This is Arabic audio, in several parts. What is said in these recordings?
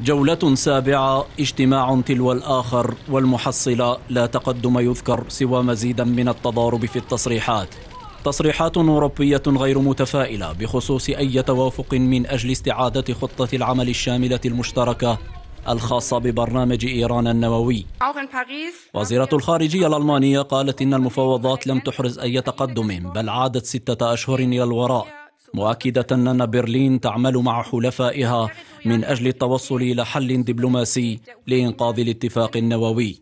جولة سابعة اجتماع تلو الآخر والمحصلة لا تقدم يذكر سوى مزيدا من التضارب في التصريحات تصريحات أوروبية غير متفائلة بخصوص أي توافق من أجل استعادة خطة العمل الشاملة المشتركة الخاصة ببرنامج إيران النووي وزيرة الخارجية الألمانية قالت إن المفاوضات لم تحرز أي تقدم بل عادت ستة أشهر إلى الوراء مؤكدة أن برلين تعمل مع حلفائها من أجل التوصل إلى حل دبلوماسي لإنقاذ الاتفاق النووي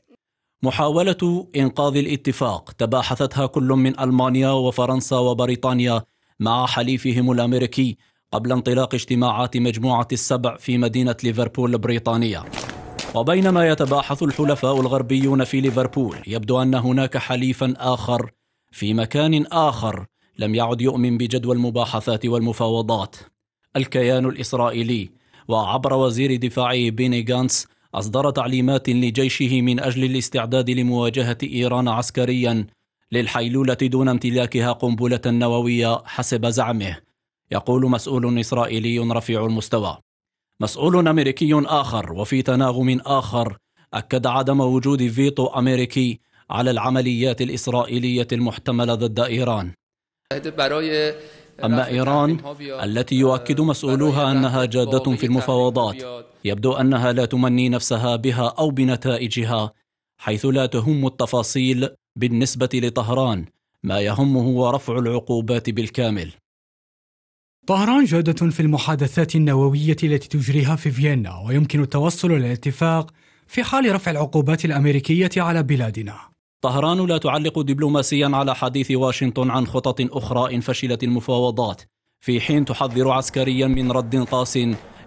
محاولة إنقاذ الاتفاق تباحثتها كل من ألمانيا وفرنسا وبريطانيا مع حليفهم الأمريكي قبل انطلاق اجتماعات مجموعة السبع في مدينة ليفربول البريطانية وبينما يتباحث الحلفاء الغربيون في ليفربول يبدو أن هناك حليفا آخر في مكان آخر لم يعد يؤمن بجدوى المباحثات والمفاوضات الكيان الإسرائيلي وعبر وزير دفاعه بيني غانس أصدر تعليمات لجيشه من أجل الاستعداد لمواجهة إيران عسكريا للحيلولة دون امتلاكها قنبلة نووية حسب زعمه يقول مسؤول إسرائيلي رفيع المستوى مسؤول أمريكي آخر وفي تناغم آخر أكد عدم وجود فيتو أمريكي على العمليات الإسرائيلية المحتملة ضد إيران اه، أما إيران التي يؤكد مسؤولوها أنها جادة في المفاوضات يبدو أنها لا تمني نفسها بها أو بنتائجها حيث لا تهم التفاصيل بالنسبة لطهران ما يهمه هو رفع العقوبات بالكامل طهران جادة في المحادثات النووية التي تجريها في فيينا ويمكن التوصل إلى اتفاق في حال رفع العقوبات الأمريكية على بلادنا طهران لا تعلق دبلوماسيا على حديث واشنطن عن خطط أخرى إن فشلت المفاوضات في حين تحذر عسكريا من رد قاس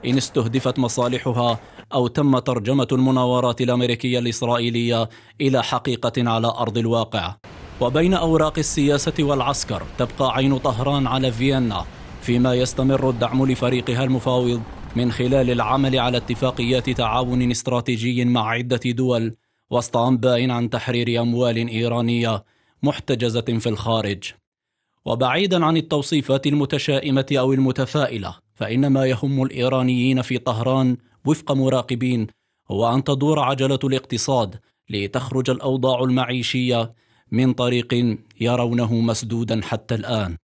إن استهدفت مصالحها أو تم ترجمة المناورات الأمريكية الإسرائيلية إلى حقيقة على أرض الواقع وبين أوراق السياسة والعسكر تبقى عين طهران على فيينا فيما يستمر الدعم لفريقها المفاوض من خلال العمل على اتفاقيات تعاون استراتيجي مع عدة دول وسط انباء عن تحرير اموال ايرانيه محتجزه في الخارج وبعيدا عن التوصيفات المتشائمه او المتفائله فان ما يهم الايرانيين في طهران وفق مراقبين هو ان تدور عجله الاقتصاد لتخرج الاوضاع المعيشيه من طريق يرونه مسدودا حتى الان